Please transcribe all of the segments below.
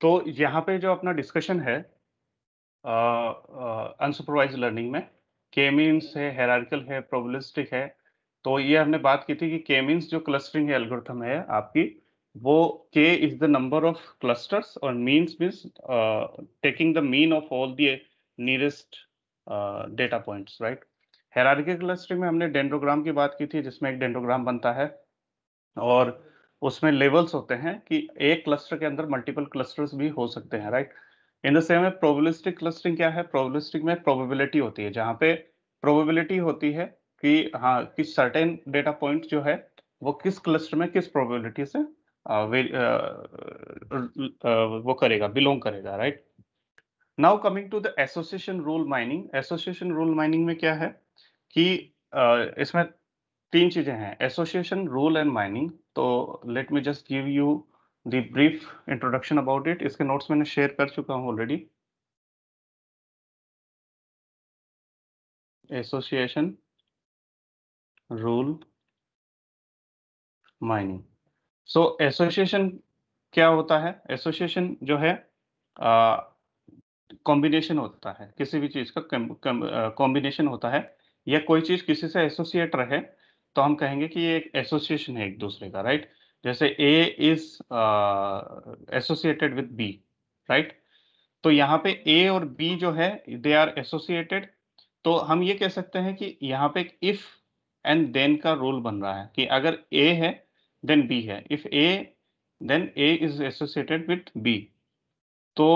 तो यहाँ पे जो अपना डिस्कशन है अनसुपरवाइज लर्निंग में के मीन्स है हेरारिकल है प्रोबलिस्टिक है तो ये हमने बात की थी कि के मीन्स जो क्लस्टरिंग एल्गोरिथम है आपकी वो K is the number of clusters और means means taking the mean of all the nearest data points right hierarchical clustering में हमने डेंड्रोग्राम की बात की थी जिसमें एक डेंड्रोग्राम बनता है और उसमें लेवल्स होते हैं कि एक क्लस्टर के अंदर मल्टीपल क्लस्टर्स भी हो सकते हैं राइट इन द सेम है प्रोबेबिलिस्टिक क्लस्टरिंग क्या है प्रोबेबिलिस्टिक में प्रोबेबिलिटी होती है जहां पे प्रोबेबिलिटी होती है कि हाँ कि सर्टेन डेटा पॉइंट जो है वो किस क्लस्टर में किस प्रोबेबिलिटी से आ, वे, आ, आ, आ, वो करेगा बिलोंग करेगा right now coming to the association rule mining association rule mining में क्या है कि आ, इसमें तीन चीजें हैं एसोसिएशन रूल एंड माइनिंग तो let me just give you the brief introduction about it इसके नोट्स मैंने शेयर कर चुका हूं already association rule mining so association क्या होता है एसोसिएशन जो है कॉम्बिनेशन होता है किसी भी चीज का कॉम्बिनेशन होता है या कोई चीज किसी से एसोसिएट रहे तो हम कहेंगे कि ये एक एसोसिएशन है एक दूसरे का राइट जैसे A is associated with B right तो यहाँ पे ए और बी जो है दे आर एसोसिएटेड तो हम ये कह सकते हैं कि यहाँ पे इफ एंड देन का रोल बन रहा है कि अगर ए है देन बी है if A then A is associated with B तो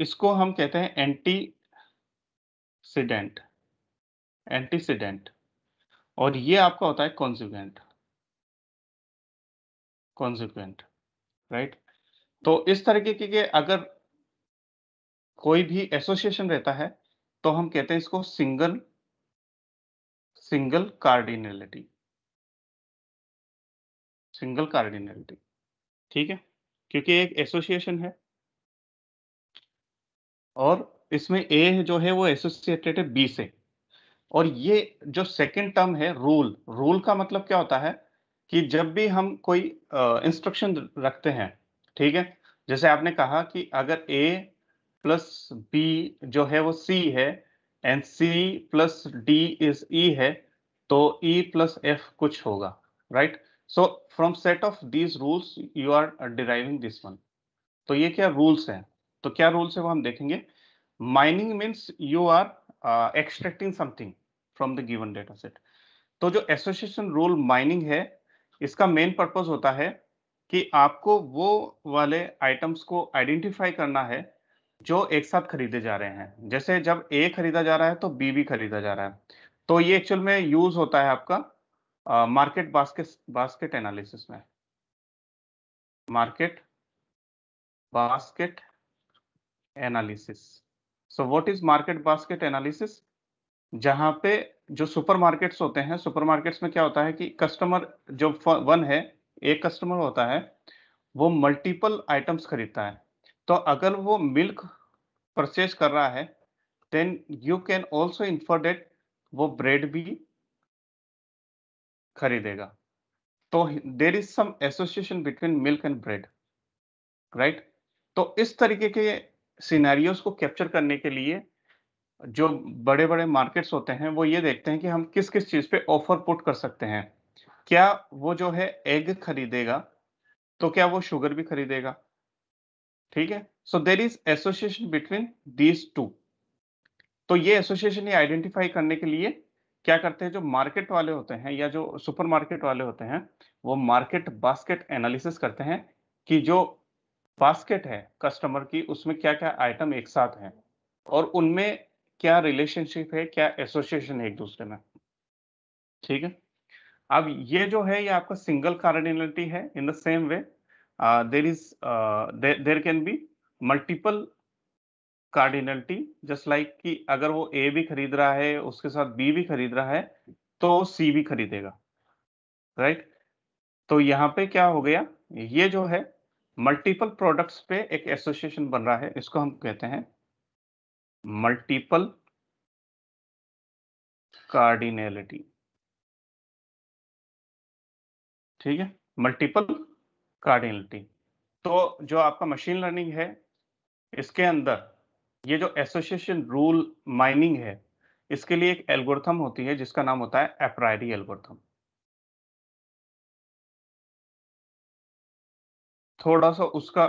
इसको हम कहते हैं एंटीसीडेंट एंटीसीडेंट और ये आपका होता है कॉन्सिक्वेंट कॉन्सिक्वेंट राइट तो इस तरीके के, के अगर कोई भी एसोसिएशन रहता है तो हम कहते हैं इसको single single cardinality single cardinality ठीक है क्योंकि एक एसोसिएशन है और इसमें ए जो है वो एसोसिएटेड है बी से और ये जो सेकेंड टर्म है रूल रूल का मतलब क्या होता है कि जब भी हम कोई इंस्ट्रक्शन uh, रखते हैं ठीक है जैसे आपने कहा कि अगर ए प्लस बी जो है वो सी है and C plus D is E है तो ई प्लस एफ कुछ होगा right so from set of these rules you are deriving this one तो ये क्या रूल्स हैं तो क्या रूल्स है वो हम देखेंगे mining means you are extracting something from the given data set तो जो एसोसिएशन रूल माइनिंग है इसका मेन पर्पज होता है कि आपको वो वाले आइटम्स को आइडेंटिफाई करना है जो एक साथ खरीदे जा रहे हैं जैसे जब ए खरीदा जा रहा है तो बी भी खरीदा जा रहा है तो ये एक्चुअल में यूज होता है आपका मार्केट बास्केट बास्केट एनालिसिस में market basket analysis so what is market basket analysis जहां पे जो सुपरमार्केट्स होते हैं सुपरमार्केट्स में क्या होता है कि कस्टमर जो वन है एक कस्टमर होता है वो मल्टीपल आइटम्स खरीदता है तो अगर वो मिल्क परचेज कर रहा है then you can also infer that वो ब्रेड भी खरीदेगा तो there is some association between milk and bread right तो इस तरीके के सिनेरियोज को कैप्चर करने के लिए जो बड़े बड़े मार्केट्स होते हैं वो ये देखते हैं कि हम किस किस चीज़ पे ऑफर पुट कर सकते हैं क्या वो जो है एग खरीदेगा तो क्या वो शुगर भी खरीदेगा ठीक है so there is association between these two तो ये एसोसिएशन ये आइडेंटिफाई करने के लिए क्या करते हैं जो मार्केट वाले होते हैं या जो सुपरमार्केट वाले होते हैं वो मार्केट बास्केट एनालिसिस करते हैं कि जो बास्केट है कस्टमर की उसमें क्या क्या आइटम एक साथ हैं और उनमें क्या रिलेशनशिप है क्या एसोसिएशन है एक दूसरे में ठीक है अब ये जो है ये आपका सिंगल कार्डिनलिटी है in the same way there is there can be multiple cardinality just like कि अगर वो ए भी खरीद रहा है उसके साथ बी भी खरीद रहा है तो सी भी खरीदेगा राइट right? तो यहाँ पे क्या हो गया ये जो है मल्टीपल प्रोडक्ट्स पे एक एसोसिएशन बन रहा है इसको हम कहते हैं मल्टीपल कार्डिनेलिटी ठीक है मल्टीपल कार्डिनेलिटी तो जो आपका मशीन लर्निंग है इसके अंदर ये जो एसोसिएशन रूल माइनिंग है इसके लिए एक एल्गोरिथम होती है जिसका नाम होता है एप्रायरी एल्गोरिथम थोड़ा सा उसका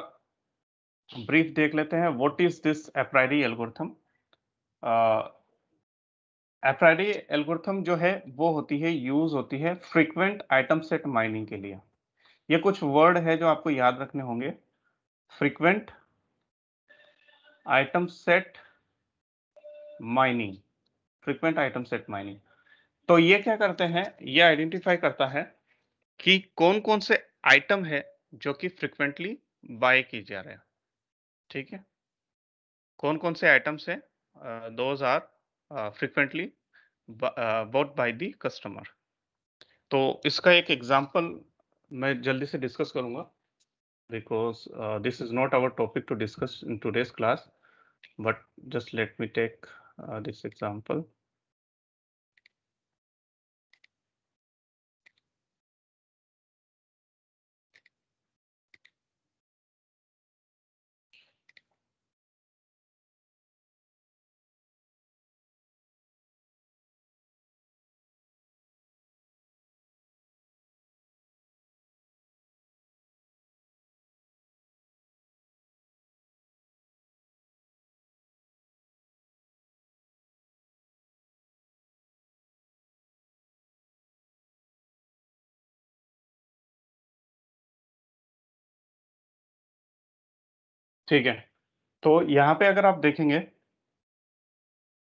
ब्रीफ देख लेते हैं what is this apriori algorithm apriori algorithm जो है वो होती है यूज होती है फ्रीक्वेंट आइटम सेट माइनिंग के लिए ये कुछ वर्ड है जो आपको याद रखने होंगे frequent item set mining frequent item set mining तो ये क्या करते हैं ये आइडेंटिफाई करता है कि कौन कौन से आइटम है जो कि फ्रिक्वेंटली बाय की जा रहे हैं ठीक है कौन कौन से आइटम्स हैं those are frequently bought by the customer तो इसका एक एग्जांपल मैं जल्दी से डिस्कस करूंगा because this is not our topic to discuss in today's class but just let me take this example ठीक है तो यहाँ पे अगर आप देखेंगे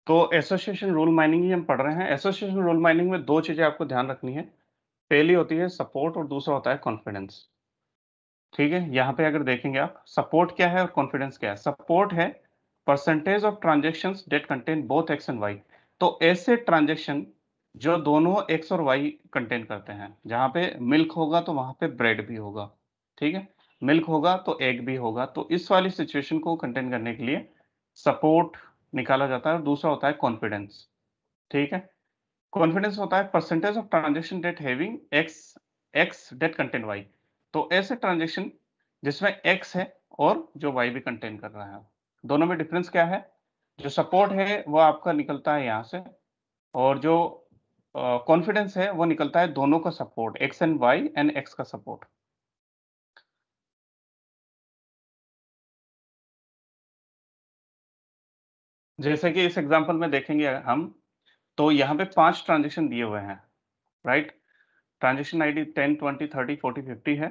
तो एसोसिएशन रूल माइनिंग ही हम पढ़ रहे हैं एसोसिएशन रूल माइनिंग में दो चीजें आपको ध्यान रखनी है पहली होती है सपोर्ट और दूसरा होता है कॉन्फिडेंस ठीक है यहाँ पे अगर देखेंगे आप सपोर्ट क्या है और कॉन्फिडेंस क्या है सपोर्ट है percentage of transaction that contain both X and Y तो ऐसे ट्रांजेक्शन जो दोनों एक्स और वाई कंटेन करते हैं जहां पे मिल्क होगा तो वहां पे ब्रेड भी होगा ठीक है मिल्क होगा तो एग भी होगा तो इस वाली सिचुएशन को कंटेन करने के लिए सपोर्ट निकाला जाता है और दूसरा होता है कॉन्फिडेंस ठीक है कॉन्फिडेंस होता है percentage of transaction that having X X that Y तो ऐसे ट्रांजेक्शन जिसमें एक्स है और जो वाई भी कंटेन कर रहा है दोनों में डिफरेंस क्या है जो सपोर्ट है वो आपका निकलता है यहाँ से और जो कॉन्फिडेंस uh, है वो निकलता है दोनों का support X and Y and X का सपोर्ट जैसे कि इस एग्जाम्पल में देखेंगे हम तो यहाँ पे पांच ट्रांजेक्शन दिए हुए हैं right transaction ID ten twenty thirty forty fifty फिफ्टी है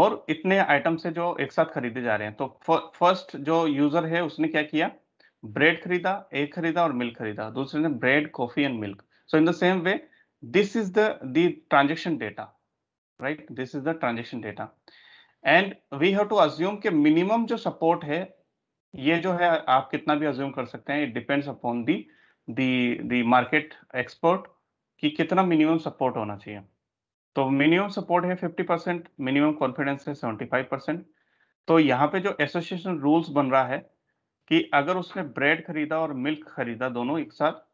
और इतने आइटम से जो एक साथ खरीदे जा रहे हैं तो फर्स्ट जो यूजर है उसने क्या किया ब्रेड खरीदा एग खरीदा और मिल्क खरीदा दूसरे ने bread coffee and milk so in the same way this is transaction the transaction data right this is the transaction data and we have to assume के मिनिमम जो सपोर्ट है ये जो है आप कितना भी अज्यूम कर सकते हैं it depends upon the the the market expert कि कितना मिनिमम सपोर्ट होना चाहिए तो मिनिमम सपोर्ट है 50 परसेंट मिनिमम कॉन्फिडेंस है 75 परसेंट तो यहाँ पे जो एसोसिएशन रूल्स बन रहा है कि अगर उसने ब्रेड खरीदा और मिल्क खरीदा दोनों एक साथ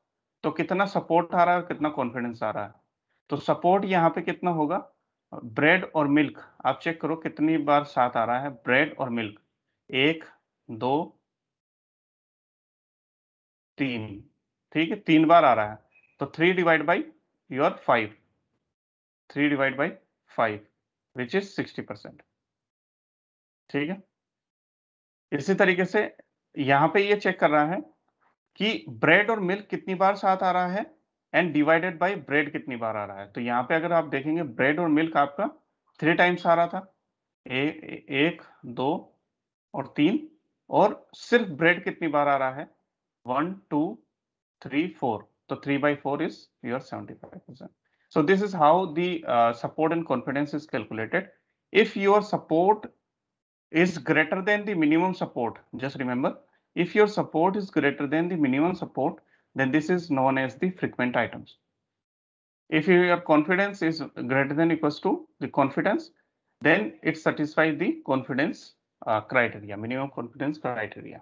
तो कितना सपोर्ट आ रहा है और कितना कॉन्फिडेंस आ रहा है तो सपोर्ट यहाँ पे कितना होगा ब्रेड और मिल्क आप चेक करो कितनी बार साथ आ रहा है ब्रेड और मिल्क एक दो तीन ठीक है तीन बार आ रहा है तो three divide by your five three divide by five which is sixty percent ठीक है इसी तरीके से यहां पे ये चेक कर रहा है कि ब्रेड और मिल्क कितनी बार साथ आ रहा है एंड डिवाइडेड बाय ब्रेड कितनी बार आ रहा है तो यहाँ पे अगर आप देखेंगे ब्रेड और मिल्क आपका थ्री टाइम्स आ रहा था ए, ए, एक दो और तीन Or, सिर्फ bread, कितनी बार आ रहा है वन टू थ्री फोर तो three by four is your seventy five so this is how the uh, support and confidence is calculated if your support is greater than the minimum support just remember if your support is greater than the minimum support then this is known as the frequent items if your confidence is greater than equals to the confidence then it satisfies the confidence uh, criteria, minimum confidence criteria.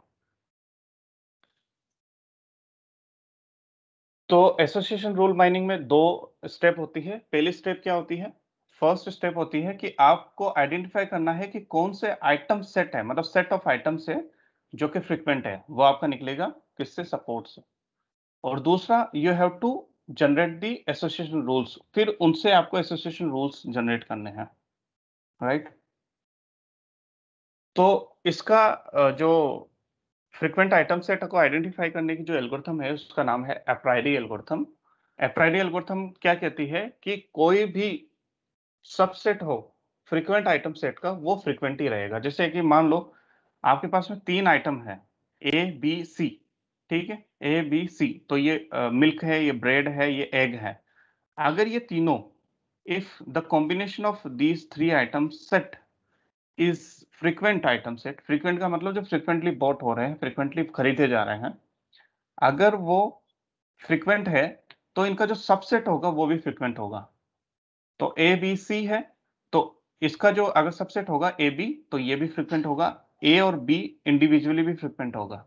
तो association rule mining में दो step होती है पहली step क्या होती है first step होती है कि आपको आइडेंटिफाई करना है कि कौन से आइटम सेट है मतलब सेट ऑफ आइटम्स है जो कि फ्रिक्वेंट है वो आपका निकलेगा किससे सपोर्ट से और दूसरा you have to generate the association rules फिर उनसे आपको एसोसिएशन रूल्स जनरेट करने हैं राइट right? तो इसका जो फ्रिक्वेंट आइटम सेट को आइडेंटिफाई करने की जो एल्गोरिथम है उसका नाम है एप्राइडी एल्गोरिथम एप्राइडी एल्गोरिथम क्या कहती है कि कोई भी सबसेट हो फ्रिक्वेंट आइटम सेट का वो फ्रिक्वेंट ही रहेगा जैसे कि मान लो आपके पास में तीन आइटम है ए बी सी ठीक है ए बी सी तो ये मिल्क है ये ब्रेड है ये एग है अगर ये तीनों if the combination of these three item set is frequent item set frequent का मतलब जो फ्रीक्वेंटली बॉट हो रहे हैं फ्रीक्वेंटली खरीदे जा रहे हैं अगर वो फ्रीक्वेंट है तो इनका जो सबसेट होगा वो भी फ्रीक्वेंट होगा तो ए बी सी है तो इसका जो अगर सबसेट होगा ए बी तो ये भी फ्रिक्वेंट होगा ए और बी इंडिविजुअली भी फ्रिक्वेंट होगा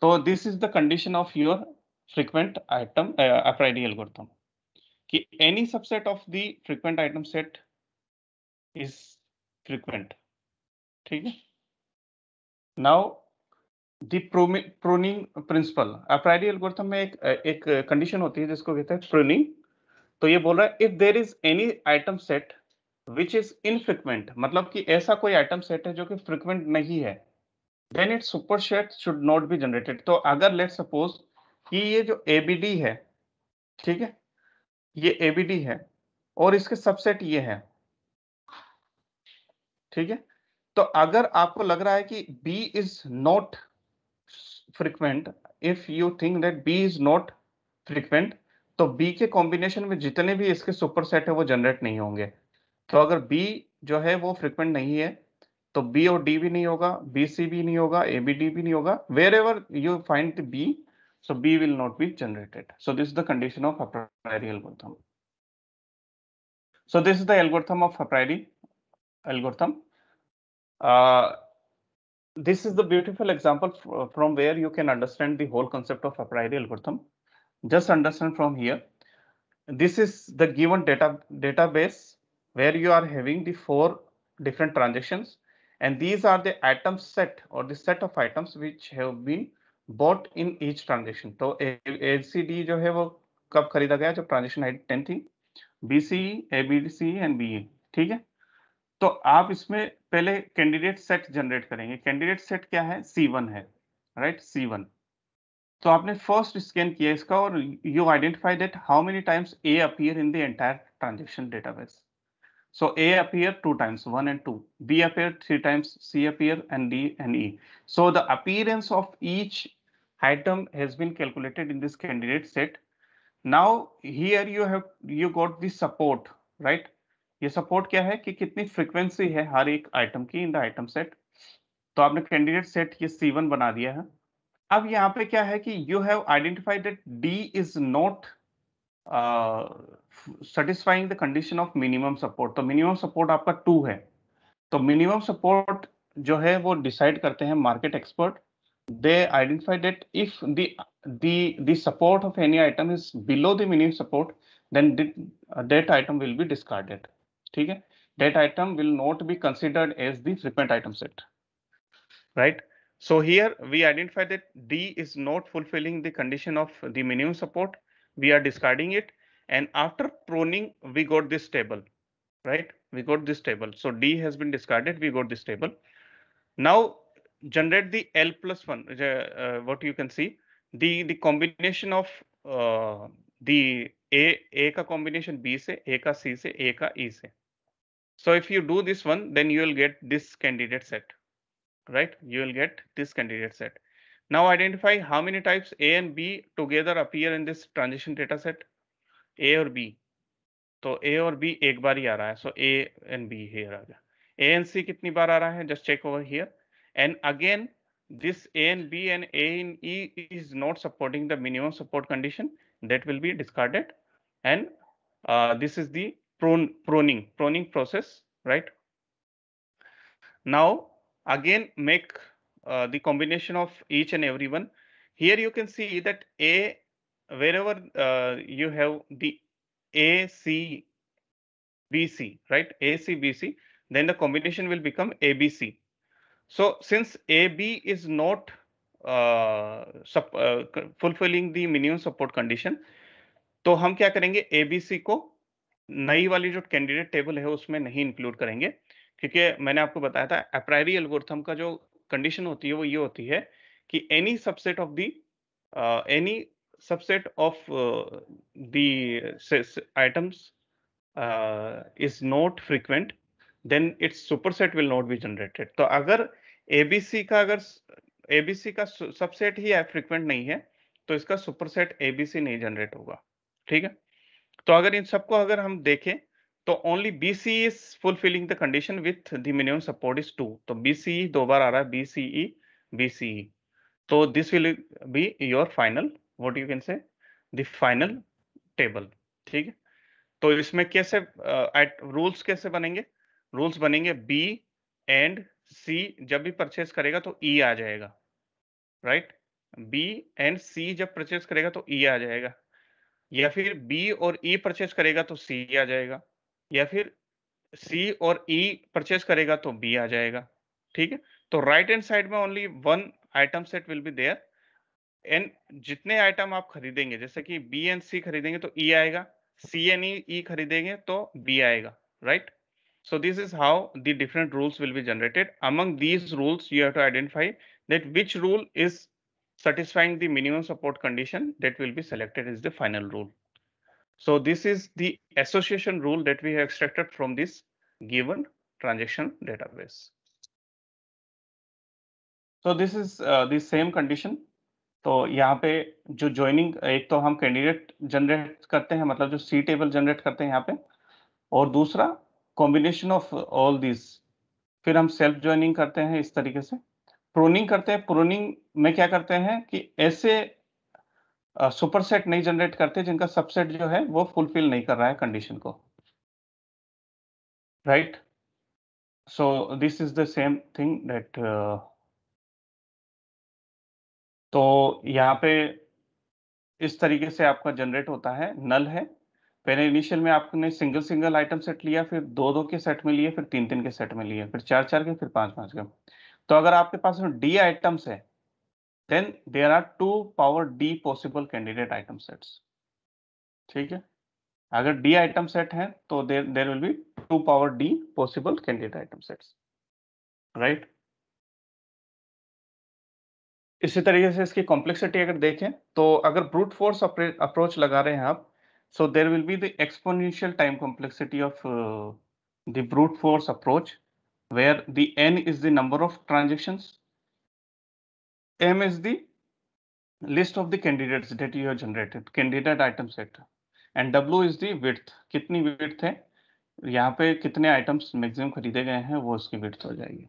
तो this is the condition of your frequent item apriori algorithm कि any subset of the frequent item set is frequent ठीक है now the pruning principle apriori algorithm में एक एक कंडीशन होती है जिसको कहते हैं प्रोनिंग तो ये बोल रहा है if there is any item set which is infrequent मतलब कि ऐसा कोई आइटम सेट है जो कि फ्रिक्वेंट नहीं है then it super set should not be generated तो अगर लेट सपोज कि ये जो ए बी डी है ठीक है ये ए बी डी है और इसके सबसेट ये है ठीक है तो अगर आपको लग रहा है कि B is not frequent if you think that B is not frequent तो B के कॉम्बिनेशन में जितने भी इसके सेट है वो जनरेट नहीं होंगे तो अगर B जो है वो फ्रिक्वेंट नहीं है तो B और D भी नहीं होगा बी सी भी नहीं होगा A B D भी नहीं होगा wherever you find the B so B will not be generated so this the condition of apriori algorithm so this is the algorithm of apriori algorithm Uh, this is the beautiful example uh, from where you can understand the whole concept of a priori algorithm. Just understand from here. This is the given data database where you are having the four different transactions and these are the item set or the set of items which have been bought in each transaction. So, LCD which was वो कब खरीदा गया जब ABC and BE Okay. तो आप इसमें पहले candidate set generate करेंगे कैंडिडेट सेट क्या है सी है राइट सी तो आपने फर्स्ट स्कैन किया इसका और you identify that how many times A appear in the entire transaction database so A appear two times one and two B appear three times C appear and D and E so the appearance of each item has been calculated in this candidate set now here you have you got this support right ये support क्या है कि कितनी frequency है हर एक item की in the item set तो आपने कैंडिडेट सेट ये सी वन बना दिया है अब यहाँ पे क्या है कि you have identified that D is not satisfying the condition of minimum support तो मिनिमम सपोर्ट आपका टू है तो मिनिमम सपोर्ट जो है वो डिसाइड करते हैं market expert they identify that if the support of any item is below the minimum support then that item will be discarded ठीक that item will not be considered as the frequent item set right so here we identify that d is not fulfilling the condition of the minimum support we are discarding it and after pruning we got this table right we got this table so d has been discarded we got this table now generate the l plus 1 uh, uh, what you can see the the combination of uh, the A A का combination B से ए का सी से ए का E e से so if you do this one then you will get this candidate set right you will get this candidate set now identify how many types A and B together appear in this transition data set A और B तो ए और B एक बार ही आ रहा है so A and B here आ गया A and C कितनी बार आ रहा है just check over here and again this A and B and A in E is not supporting the minimum support condition that will be discarded and uh, this is the prone, proning proning process right now again make uh, the combination of each and every one here you can see that a wherever uh, you have the a c b c right a c b c then the combination will become a b c so since a b is not uh, uh fulfilling the minimum support condition तो हम क्या करेंगे ABC को नई वाली जो candidate table है उसमें नहीं इंक्लूड करेंगे क्योंकि मैंने आपको बताया था अप्रायरी एल्गोरिथम का जो कंडीशन होती है वो ये होती है कि any subset of the any subset of the items is not frequent then its superset will not be generated तो अगर एबीसी का अगर एबीसी का सबसेट ही फ्रीक्वेंट नहीं है तो इसका सुपरसेट एबीसी नहीं जनरेट होगा ठीक है तो अगर इन सबको अगर हम देखें तो only B C is fulfilling the condition with the minimum support is two तो बी सी e दो बार आ रहा है B C B C E तो this will be your final what you can say final table ठीक है तो इसमें कैसे एट uh, रूल्स कैसे बनेंगे रूल्स बनेंगे बी एंड सी जब भी परचेज करेगा तो ई e आ जाएगा राइट बी एंड सी जब परचेज करेगा तो ई e आ जाएगा या फिर बी और ई e परचेस करेगा तो सी आ जाएगा या फिर सी और ई e परचेस करेगा तो बी आ जाएगा ठीक है तो राइट हैंड साइड में only one item set will be there and जितने आइटम आप खरीदेंगे जैसे कि बी एंड सी खरीदेंगे तो ई e आएगा सी एन ई खरीदेंगे तो बी आएगा right so this is how the different rules will be generated among these rules you have to identify that which rule is satisfying the minimum support condition that will be selected as the final rule. So this is the association rule that we have extracted from this given transaction database. So this is uh, the same condition. तो यहाँ पे जो joining एक तो हम candidate generate करते हैं मतलब जो सी टेबल जनरेट करते हैं यहाँ पे और दूसरा कॉम्बिनेशन ऑफ ऑल दिस फिर हम सेल्फ ज्वाइनिंग करते हैं इस तरीके से प्रोनिंग करते हैं प्रोनिंग में क्या करते हैं कि ऐसे सुपरसेट नहीं जनरेट करते जिनका सबसेट जो है वो फुलफिल नहीं कर रहा है कंडीशन को right so this is the same thing that तो यहाँ पे इस तरीके से आपका जनरेट होता है नल है पहले इनिशियल में आपने सिंगल सिंगल आइटम सेट लिया फिर दो दो के सेट में लिए फिर तीन तीन के सेट में लिए फिर चार चार के फिर पांच पांच के तो अगर आपके पास में डी आइटम्स है then there are two power D possible candidate item sets ठीक है अगर डी आइटम सेट है तो there there will be two power D possible candidate item sets right इसी तरीके से इसकी कॉम्प्लेक्सिटी अगर देखें तो अगर ब्रूट फोर्स अप्रोच लगा रहे हैं आप so there will be the exponential time complexity of the brute force approach where the n is the number of transactions, m is the list of the candidates that you have generated, candidate item set, and w is the width, कितनी width है यहाँ पे कितने items maximum खरीदे गए हैं वो उसकी width हो जाएगी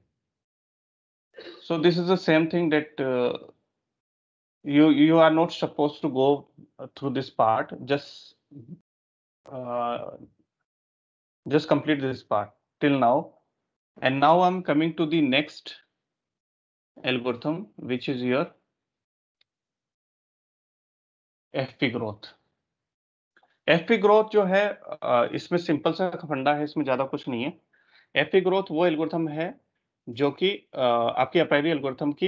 so this is the same thing that uh, you you are not supposed to go through this part just uh, just complete this part till now And now I'm coming to the next algorithm, which is your FP growth. FP growth जो है इसमें simple सा फंडा है इसमें ज़्यादा कुछ नहीं है FP growth वो एल्गोरिथम है जो कि आपकी अपेरी एल्गोरिथम की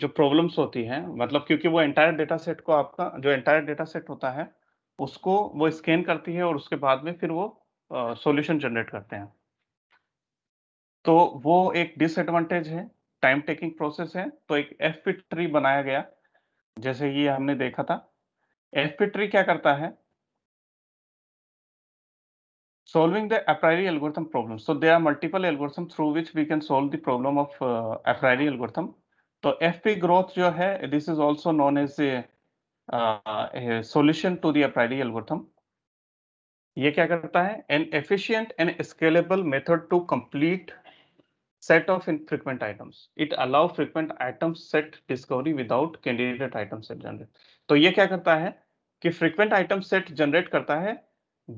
जो प्रॉब्लम्स होती हैं मतलब क्योंकि वो एंटायर डेटा सेट को आपका जो एंटायर डेटा सेट होता है उसको वो स्कैन करती है और उसके बाद में फिर वो सॉल्यूशन जनरेट करते हैं तो वो एक डिसएडवांटेज है टाइम टेकिंग प्रोसेस है तो एक एफ ट्री बनाया गया जैसे ये हमने देखा था एफ ट्री क्या करता है solving the apriori algorithm problem so there are multiple algorithm through which we can solve the problem of apriori algorithm तो एफ पी ग्रोथ जो है this is also known as a solution to the algorithm ये क्या करता है an efficient and scalable method to complete set of infrequent items. It allow frequent item set discovery without candidate item set generate. to ye kya karta hai ki frequent item set generate karta hai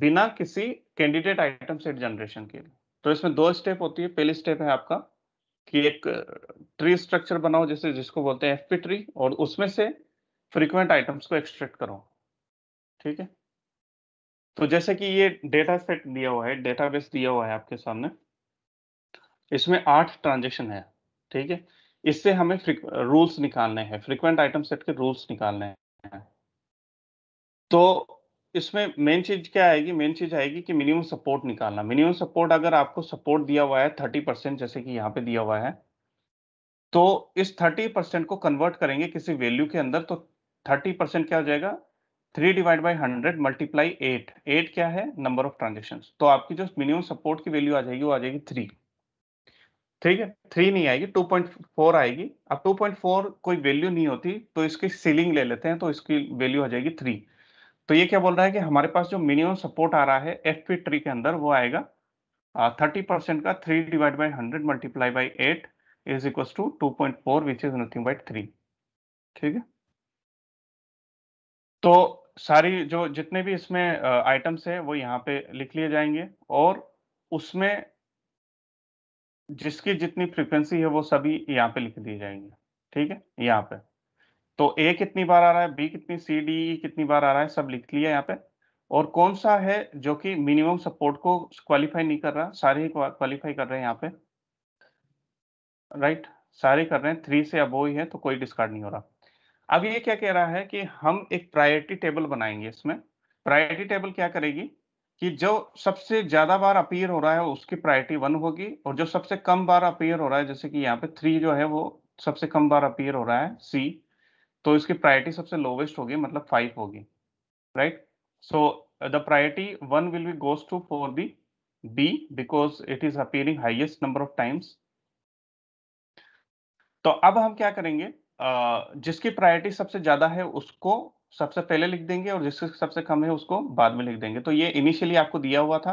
bina kisi candidate item set generation ke लिए तो इसमें दो step होती है पहली step है आपका कि एक ट्री स्ट्रक्चर बनाओ जैसे जिसको बोलते हैं एफपी ट्री और उसमें से फ्रीक्वेंट आइटम्स को एक्सट्रैक्ट करो ठीक है तो जैसे कि ये डेटा सेट दिया हुआ है डेटाबेस दिया हुआ है आपके सामने इसमें आठ ट्रांजेक्शन है ठीक है इससे हमें रूल्स निकालने हैं फ्रिक्वेंट आइटम सेट के रूल्स निकालने हैं तो इसमें मेन चीज क्या आएगी मेन चीज आएगी कि मिनिमम सपोर्ट निकालना मिनिमम सपोर्ट अगर आपको सपोर्ट दिया हुआ है थर्टी परसेंट जैसे कि यहाँ पे दिया हुआ है तो इस थर्टी परसेंट को कन्वर्ट करेंगे किसी वैल्यू के अंदर तो थर्टी परसेंट क्या हो जाएगा three divide by hundred multiply eight eight क्या है नंबर ऑफ ट्रांजेक्शन तो आपकी जो मिनिमम सपोर्ट की वैल्यू आ जाएगी वो आ जाएगी थ्री ठीक है थ्री नहीं आएगी टू पॉइंट फोर आएगी अब टू पॉइंट फोर कोई वैल्यू नहीं होती तो इसकी सीलिंग ले लेते हैं तो इसकी वैल्यू आ जाएगी थ्री तो ये क्या बोल रहा है कि हमारे पास जो मिनिमम सपोर्ट आ रहा है एफ पी ट्री के अंदर वो आएगा थर्टी परसेंट का three divide by hundred multiply by eight is equal to two point four which is nothing but three ठीक है तो सारी जो जितने भी इसमें आइटम्स है वो यहाँ पे लिख लिए जाएंगे और उसमें जिसकी जितनी फ्रीक्वेंसी है वो सभी यहाँ पे लिख दी जाएंगी ठीक है यहाँ पे तो ए कितनी बार आ रहा है बी कितनी सी डी e कितनी बार आ रहा है सब लिख लिया यहाँ पे और कौन सा है जो कि मिनिमम सपोर्ट को क्वालिफाई नहीं कर रहा सारे ही क्वालिफाई कर रहे हैं यहाँ पे राइट सारे कर रहे हैं थ्री से अबो ही है तो कोई डिस्कार्ड नहीं हो रहा अब ये क्या कह रहा है कि हम एक प्रायोरिटी टेबल बनाएंगे इसमें प्रायोरिटी टेबल क्या करेगी कि जो सबसे ज्यादा बार अपीयर हो रहा है उसकी प्रायोरिटी वन होगी और जो सबसे कम बार अपीयर हो रहा है जैसे कि यहाँ पे थ्री जो है वो सबसे कम बार अपीयर हो रहा है सी तो इसकी प्रायोरिटी सबसे लोवेस्ट होगी मतलब फाइव होगी right so the priority one will be goes to for the B because it is appearing highest number of times तो अब हम क्या करेंगे जिसकी प्रायोरिटी सबसे ज्यादा है उसको सबसे पहले लिख देंगे और जिसके सबसे कम है उसको बाद में लिख देंगे तो ये इनिशियली आपको दिया हुआ था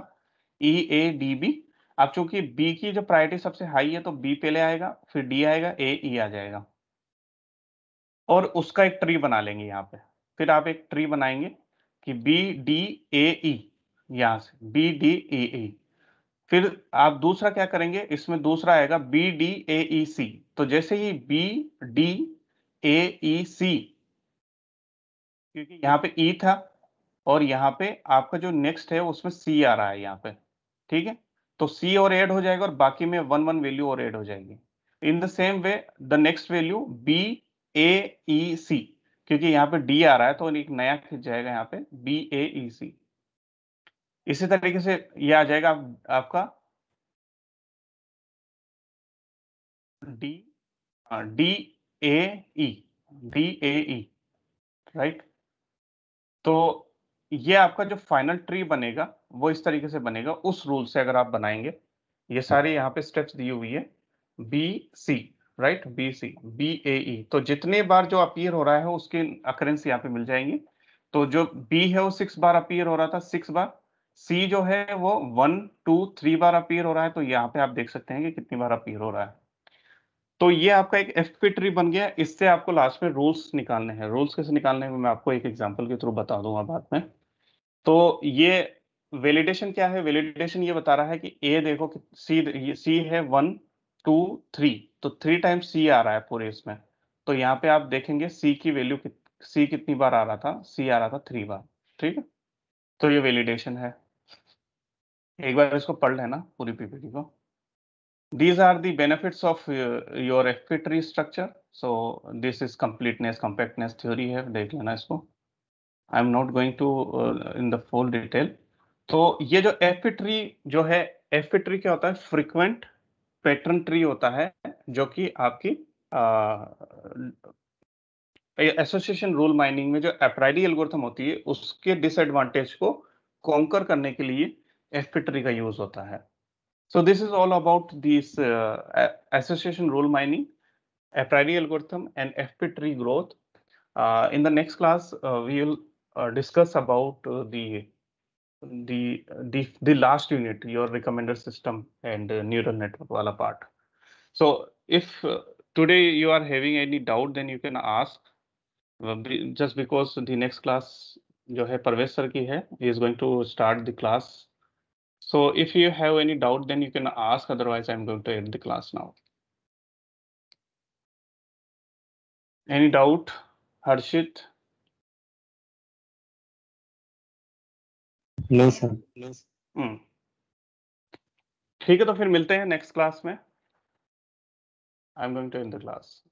ई ए डी बी अब चूंकि बी की जो प्रायोरिटी सबसे हाई है तो बी पहले आएगा फिर डी आएगा ए ई e आ जाएगा और उसका एक ट्री बना लेंगे यहाँ पे फिर आप एक ट्री बनाएंगे कि बी डी ए ई यहां से बी डी ए ई फिर आप दूसरा क्या करेंगे इसमें दूसरा आएगा बी डी ए ई सी तो जैसे ही B D A E C क्योंकि यहाँ पे ई e था और यहाँ पे आपका जो नेक्स्ट है उसमें सी आ रहा है यहाँ पे ठीक है तो सी और एड हो जाएगा और बाकी में वन वन वैल्यू और एड हो जाएगी in the same way the next value B A E C क्योंकि यहाँ पे डी आ रहा है तो एक नया खिंच जाएगा यहाँ पे बी ए ई सी इसी तरीके से ये आ जाएगा आप, आपका D D A E D A E right तो ये आपका जो फाइनल ट्री बनेगा वो इस तरीके से बनेगा उस रूल से अगर आप बनाएंगे ये सारे यहाँ पे स्टेप्स दी हुई है B C right B C B A E तो जितने बार जो अपीयर हो रहा है उसके अकरेंस यहाँ पे मिल जाएंगे तो जो बी है वो सिक्स बार अपीयर हो रहा था सिक्स बार सी जो है वो वन टू थ्री बार अपीयर हो रहा है तो यहाँ पे आप देख सकते हैं कि कितनी बार अपीयर हो रहा है तो ये आपका एक एफ ट्री बन गया इससे आपको लास्ट में रूल्स निकालने हैं रूल्स कैसे निकालने हैं मैं आपको एक एग्जांपल के थ्रू बता दूंगा बाद में तो ये वेलिडेशन क्या है वेलिडेशन ये बता रहा है कि ए देखो कि सी सी है वन टू थ्री तो थ्री टाइम सी आ रहा है पूरे इसमें तो यहाँ पे आप देखेंगे सी की वैल्यू सी कितनी बार आ रहा था सी आ रहा था थ्री बार ठीक है तो ये वेलिडेशन है एक बार इसको पढ़ लेना पूरी पीपीटी को these are the benefits of uh, your FP tree structure. So this is completeness, compactness theory है देख isko i am not going to uh, in the full detail. so ye jo FP tree jo hai FP tree kya hota hai frequent pattern tree hota hai jo ki aapki association rule mining में जो एप्राइडी algorithm होती है उसके disadvantage को conquer करने के लिए F का यूज होता है So this is all about this uh, association rule mining, a priori algorithm and FP tree growth. Uh, in the next class, uh, we will uh, discuss about uh, the the the the last unit, your recommender system and uh, neural network wala part. So if today you are having any doubt, then you can ask. Just because the next class जो है Parvez sir की है he is going to start the so if you have any doubt, then you can ask. Otherwise, I'm going to end the class now. Any doubt, Harshit? No, sir. No. Hmm. Okay. है तो फिर meet in next class. में I'm going to end the class.